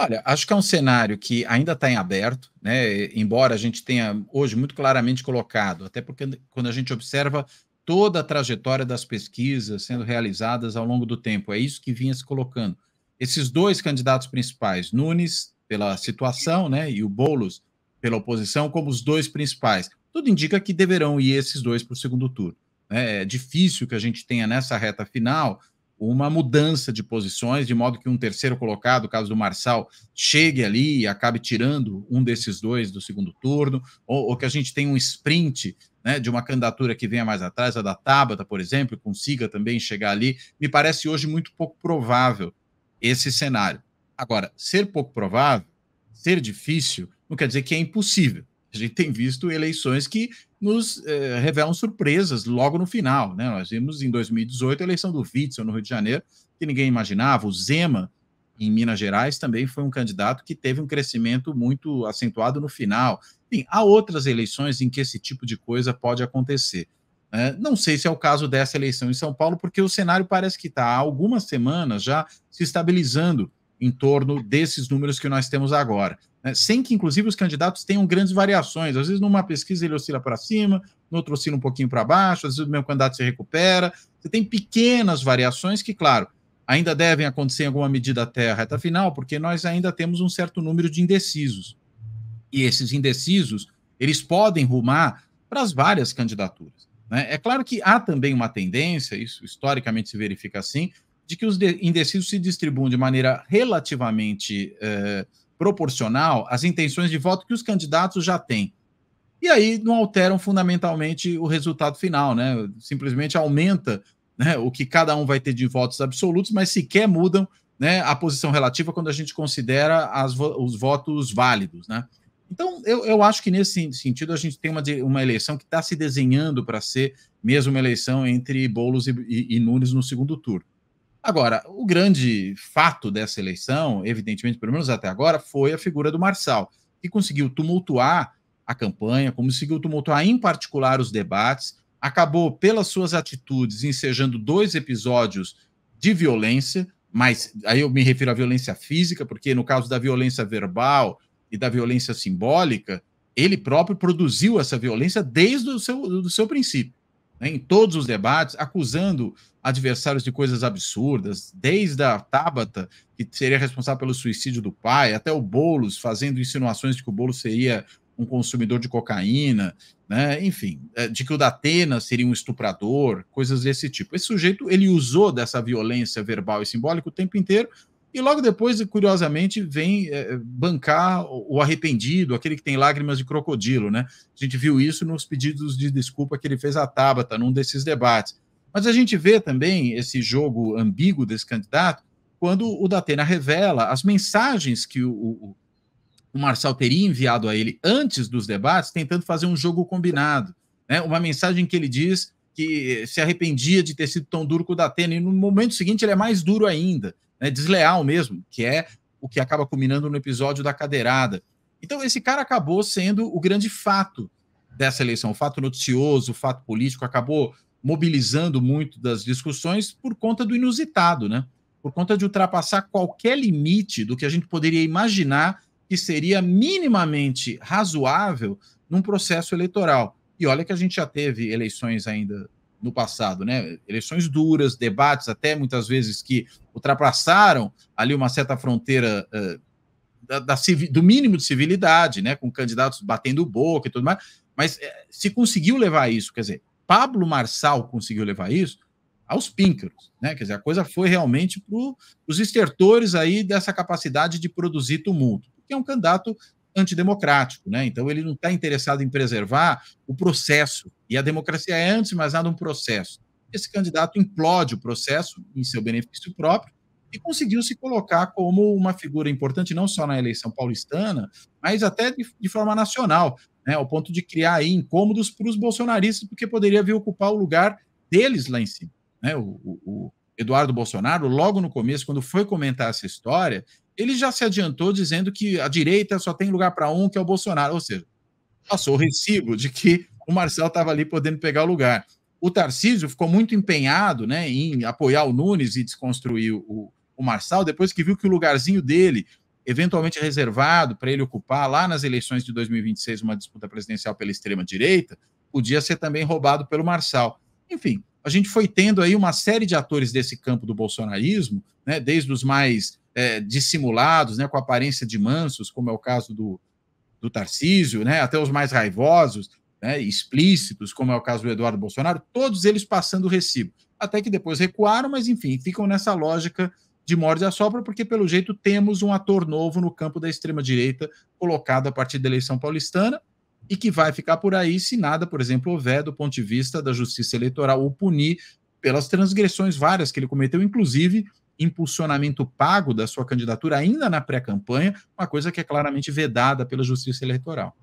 Olha, acho que é um cenário que ainda está em aberto, né? embora a gente tenha hoje muito claramente colocado, até porque quando a gente observa toda a trajetória das pesquisas sendo realizadas ao longo do tempo, é isso que vinha se colocando. Esses dois candidatos principais, Nunes pela situação né, e o Boulos pela oposição, como os dois principais, tudo indica que deverão ir esses dois para o segundo turno. Né. É difícil que a gente tenha nessa reta final uma mudança de posições, de modo que um terceiro colocado, caso do Marçal, chegue ali e acabe tirando um desses dois do segundo turno, ou, ou que a gente tenha um sprint né, de uma candidatura que venha mais atrás, a da Tabata, por exemplo, consiga também chegar ali, me parece hoje muito pouco provável esse cenário. Agora, ser pouco provável, ser difícil, não quer dizer que é impossível. A gente tem visto eleições que nos eh, revelam surpresas logo no final. Né? Nós vimos em 2018 a eleição do Witzel no Rio de Janeiro, que ninguém imaginava. O Zema, em Minas Gerais, também foi um candidato que teve um crescimento muito acentuado no final. Enfim, há outras eleições em que esse tipo de coisa pode acontecer. Né? Não sei se é o caso dessa eleição em São Paulo, porque o cenário parece que está há algumas semanas já se estabilizando em torno desses números que nós temos agora. Né? Sem que, inclusive, os candidatos tenham grandes variações. Às vezes, numa pesquisa, ele oscila para cima, no outro oscila um pouquinho para baixo, às vezes o meu candidato se recupera. Você tem pequenas variações que, claro, ainda devem acontecer em alguma medida até a reta final, porque nós ainda temos um certo número de indecisos. E esses indecisos, eles podem rumar para as várias candidaturas. Né? É claro que há também uma tendência, isso historicamente se verifica assim, de que os indecisos se distribuam de maneira relativamente eh, proporcional às intenções de voto que os candidatos já têm. E aí não alteram fundamentalmente o resultado final, né? Simplesmente aumenta né, o que cada um vai ter de votos absolutos, mas sequer mudam né, a posição relativa quando a gente considera as, os votos válidos, né? Então, eu, eu acho que nesse sentido a gente tem uma, uma eleição que está se desenhando para ser mesmo uma eleição entre Boulos e, e, e Nunes no segundo turno. Agora, o grande fato dessa eleição, evidentemente, pelo menos até agora, foi a figura do Marçal, que conseguiu tumultuar a campanha, conseguiu tumultuar em particular os debates, acabou, pelas suas atitudes, ensejando dois episódios de violência, mas aí eu me refiro à violência física, porque no caso da violência verbal e da violência simbólica, ele próprio produziu essa violência desde o seu, do seu princípio né, em todos os debates, acusando adversários de coisas absurdas, desde a Tabata, que seria responsável pelo suicídio do pai, até o Boulos fazendo insinuações de que o Boulos seria um consumidor de cocaína, né? enfim, eh, de que o Datena seria um estuprador, coisas desse tipo. Esse sujeito, ele usou dessa violência verbal e simbólica o tempo inteiro e logo depois, curiosamente, vem é, bancar o arrependido, aquele que tem lágrimas de crocodilo, né? A gente viu isso nos pedidos de desculpa que ele fez à Tabata num desses debates. Mas a gente vê também esse jogo ambíguo desse candidato quando o Datena revela as mensagens que o, o, o Marçal teria enviado a ele antes dos debates, tentando fazer um jogo combinado. Né? Uma mensagem que ele diz que se arrependia de ter sido tão duro com o Datena, e no momento seguinte ele é mais duro ainda né, desleal mesmo, que é o que acaba culminando no episódio da cadeirada. Então, esse cara acabou sendo o grande fato dessa eleição, o fato noticioso, o fato político, acabou mobilizando muito das discussões por conta do inusitado, né? Por conta de ultrapassar qualquer limite do que a gente poderia imaginar que seria minimamente razoável num processo eleitoral. E olha que a gente já teve eleições ainda no passado, né? Eleições duras, debates até muitas vezes que ultrapassaram ali uma certa fronteira uh, da, da, do mínimo de civilidade, né? Com candidatos batendo boca e tudo mais. Mas eh, se conseguiu levar isso, quer dizer, Pablo Marçal conseguiu levar isso aos píncaros, né? Quer dizer, a coisa foi realmente para os estertores aí dessa capacidade de produzir tumulto, Que é um candidato antidemocrático, né? Então ele não está interessado em preservar o processo e a democracia é antes mais nada um processo. Esse candidato implode o processo em seu benefício próprio e conseguiu se colocar como uma figura importante não só na eleição paulistana, mas até de, de forma nacional, né? Ao ponto de criar aí incômodos para os bolsonaristas porque poderia vir ocupar o lugar deles lá em cima, né? o, o, o Eduardo Bolsonaro, logo no começo, quando foi comentar essa história, ele já se adiantou dizendo que a direita só tem lugar para um, que é o Bolsonaro. Ou seja, passou o recibo de que o Marcelo estava ali podendo pegar o lugar. O Tarcísio ficou muito empenhado né, em apoiar o Nunes e desconstruir o, o Marçal, depois que viu que o lugarzinho dele, eventualmente reservado para ele ocupar lá nas eleições de 2026, uma disputa presidencial pela extrema-direita, podia ser também roubado pelo Marçal. Enfim, a gente foi tendo aí uma série de atores desse campo do bolsonarismo, né, desde os mais é, dissimulados, né, com aparência de mansos, como é o caso do, do Tarcísio, né, até os mais raivosos, né, explícitos, como é o caso do Eduardo Bolsonaro, todos eles passando o recibo. Até que depois recuaram, mas enfim, ficam nessa lógica de morde a sopra, porque pelo jeito temos um ator novo no campo da extrema-direita colocado a partir da eleição paulistana e que vai ficar por aí se nada, por exemplo, houver do ponto de vista da justiça eleitoral o punir pelas transgressões várias que ele cometeu, inclusive impulsionamento pago da sua candidatura ainda na pré-campanha, uma coisa que é claramente vedada pela Justiça Eleitoral.